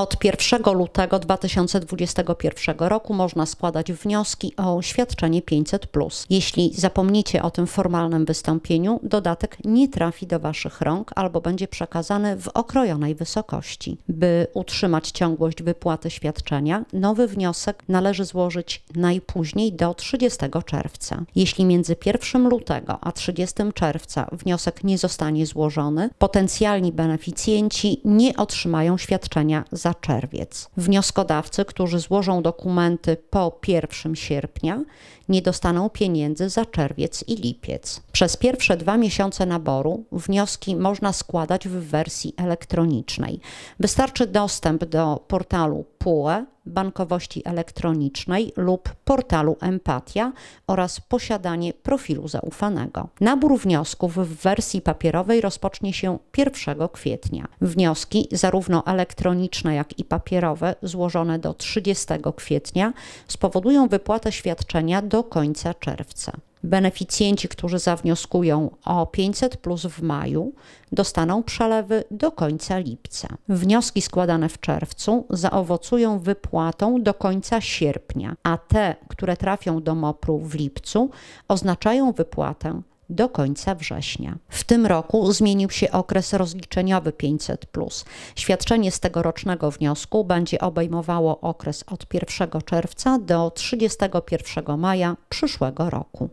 Od 1 lutego 2021 roku można składać wnioski o świadczenie 500. Jeśli zapomnicie o tym formalnym wystąpieniu, dodatek nie trafi do Waszych rąk albo będzie przekazany w okrojonej wysokości. By utrzymać ciągłość wypłaty świadczenia, nowy wniosek należy złożyć najpóźniej do 30 czerwca. Jeśli między 1 lutego a 30 czerwca wniosek nie zostanie złożony, potencjalni beneficjenci nie otrzymają świadczenia za za czerwiec. Wnioskodawcy, którzy złożą dokumenty po 1 sierpnia, nie dostaną pieniędzy za czerwiec i lipiec. Przez pierwsze dwa miesiące naboru wnioski można składać w wersji elektronicznej. Wystarczy dostęp do portalu TPUE, bankowości elektronicznej lub portalu Empatia oraz posiadanie profilu zaufanego. Nabór wniosków w wersji papierowej rozpocznie się 1 kwietnia. Wnioski, zarówno elektroniczne, jak i papierowe, złożone do 30 kwietnia, spowodują wypłatę świadczenia do końca czerwca. Beneficjenci, którzy zawnioskują o 500 plus w maju, dostaną przelewy do końca lipca. Wnioski składane w czerwcu zaowocują wypłatą do końca sierpnia, a te, które trafią do MOPR-u w lipcu, oznaczają wypłatę do końca września. W tym roku zmienił się okres rozliczeniowy 500. Świadczenie z tegorocznego wniosku będzie obejmowało okres od 1 czerwca do 31 maja przyszłego roku.